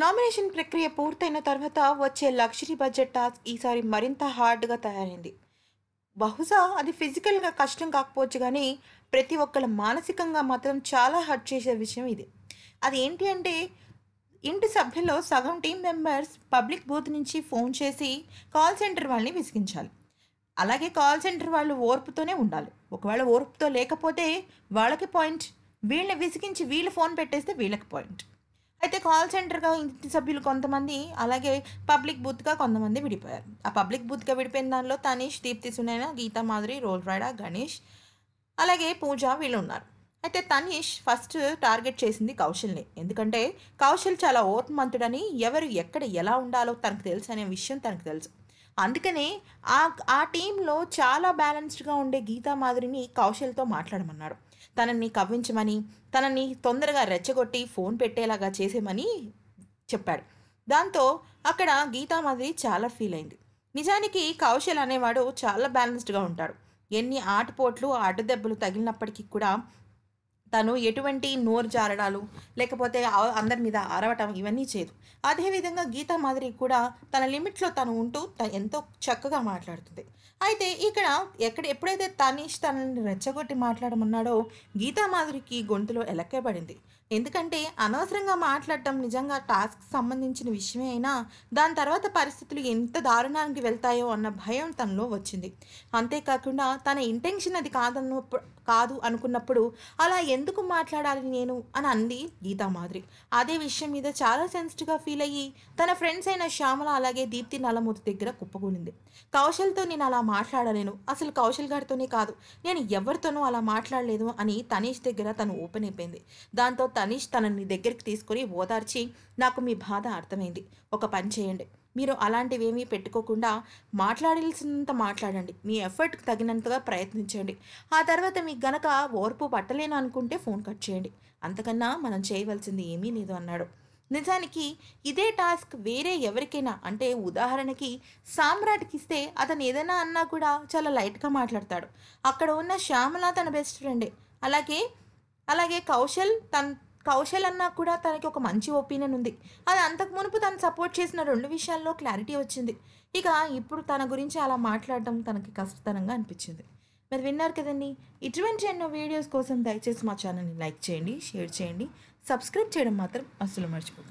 nomination ప్రక్రియ పూర్తయిన తర్వాత వచ్చే లగ్జరీ బడ్జెట్ టాస్క్ ఈసారి మరింత హార్డ్గా తయారైంది బహుశా అది ఫిజికల్గా కష్టం కాకపోవచ్చు కానీ ప్రతి ఒక్కళ్ళు మానసికంగా మాత్రం చాలా హర్ట్ చేసే విషయం ఇది అది ఏంటి అంటే ఇంటి సభ్యుల్లో సగం టీం మెంబర్స్ పబ్లిక్ బూత్ నుంచి ఫోన్ చేసి కాల్ సెంటర్ వాళ్ళని విసిగించాలి అలాగే కాల్ సెంటర్ వాళ్ళు ఓర్పుతోనే ఉండాలి ఒకవేళ ఓర్పుతో లేకపోతే వాళ్ళకి పాయింట్ వీళ్ళని విసిగించి వీళ్ళు ఫోన్ పెట్టేస్తే వీళ్ళకి పాయింట్ అయితే కాల్ సెంటర్గా ఇంటి సభ్యులు కొంతమంది అలాగే పబ్లిక్ బూత్గా కొంతమంది విడిపోయారు ఆ పబ్లిక్ బూత్గా విడిపోయిన దానిలో తనీష్ దీప్తి సునైన గీతా మాధురి రోల్ రాయడా గణేష్ అలాగే పూజ వీళ్ళు ఉన్నారు అయితే తనీష్ ఫస్ట్ టార్గెట్ చేసింది కౌశల్ని ఎందుకంటే కౌశల్ చాలా ఓర్మంతుడని ఎవరు ఎక్కడ ఎలా ఉండాలో తనకు తెలుసు అనే విషయం తనకు తెలుసు అందుకనే ఆ ఆ టీంలో చాలా బ్యాలెన్స్డ్గా ఉండే గీతా మాధురిని కౌశల్తో మాట్లాడమన్నాడు తనని కవ్వించమని తనని తొందరగా రెచ్చగొట్టి ఫోన్ పెట్టేలాగా చేసేమని చెప్పాడు దాంతో అక్కడ గీతామాధురి చాలా ఫీల్ అయింది నిజానికి కౌశల్ అనేవాడు చాలా బ్యాలెన్స్డ్గా ఉంటాడు ఎన్ని ఆటపోట్లు ఆటదెబ్బలు తగిలినప్పటికీ కూడా తను ఎటువంటి నోరు జారడాలు లేకపోతే అందరి మీద అరవటం ఇవన్నీ చేయదు అదేవిధంగా గీతా మాదిరి కూడా తన లిమిట్లో తను ఉంటూ ఎంతో చక్కగా మాట్లాడుతుంది అయితే ఇక్కడ ఎక్కడ ఎప్పుడైతే తనీష్ తనని రెచ్చగొట్టి మాట్లాడమన్నాడో గీతా మాధురికి గొంతులో పడింది ఎందుకంటే అనవసరంగా మాట్లాడటం నిజంగా టాస్క్ సంబంధించిన విషయమే అయినా దాని తర్వాత పరిస్థితులు ఎంత దారుణానికి వెళ్తాయో అన్న భయం తనలో వచ్చింది అంతేకాకుండా తన ఇంటెన్షన్ అది కాదన్న కాదు అనుకున్నప్పుడు అలా ఎందుకు మాట్లాడాలి నేను అని అంది గీతా మాధురి అదే విషయం మీద చాలా సెన్సిటివ్గా ఫీల్ అయ్యి తన ఫ్రెండ్స్ అయిన శ్యామల అలాగే దీప్తి నలమూర్తి దగ్గర కుప్పగూనింది కౌశల్తో నేను అలా మాట్లాడలేను అసలు కౌశల్ గారితోనే కాదు నేను ఎవరితోనూ అలా మాట్లాడలేదు అని తనీష్ దగ్గర తను ఓపెన్ అయిపోయింది దాంతో తనీష్ తనని దగ్గరికి తీసుకొని ఓదార్చి నాకు మీ బాధ అర్థమైంది ఒక పని చేయండి మీరు అలాంటివి ఏమీ పెట్టుకోకుండా మాట్లాడాల్సినంత మాట్లాడండి మీ ఎఫర్ట్కి తగినంతగా ప్రయత్నించండి ఆ తర్వాత మీకు గనక ఓర్పు పట్టలేను అనుకుంటే ఫోన్ కట్ చేయండి అంతకన్నా మనం చేయవలసింది ఏమీ లేదు అన్నాడు నిజానికి ఇదే టాస్క్ వేరే ఎవరికైనా అంటే ఉదాహరణకి సామ్రాట్కి ఇస్తే అతను ఏదైనా అన్నా కూడా చాలా లైట్గా మాట్లాడతాడు అక్కడ ఉన్న శ్యామల తన బెస్ట్ ఫ్రెండే అలాగే అలాగే కౌశల్ తన కౌశల్ అన్నా కూడా తనకి ఒక మంచి ఒపీనియన్ ఉంది అది అంతకు మునుపు తను సపోర్ట్ చేసిన రెండు విషయాల్లో క్లారిటీ వచ్చింది ఇక ఇప్పుడు తన గురించి అలా మాట్లాడటం తనకి కష్టతరంగా అనిపించింది మరి విన్నారు కదండి ఇటువంటి ఎన్నో వీడియోస్ కోసం దయచేసి మా ఛానల్ని లైక్ చేయండి షేర్ చేయండి సబ్స్క్రైబ్ చేయడం మాత్రం అస్సలు మర్చిపోకండి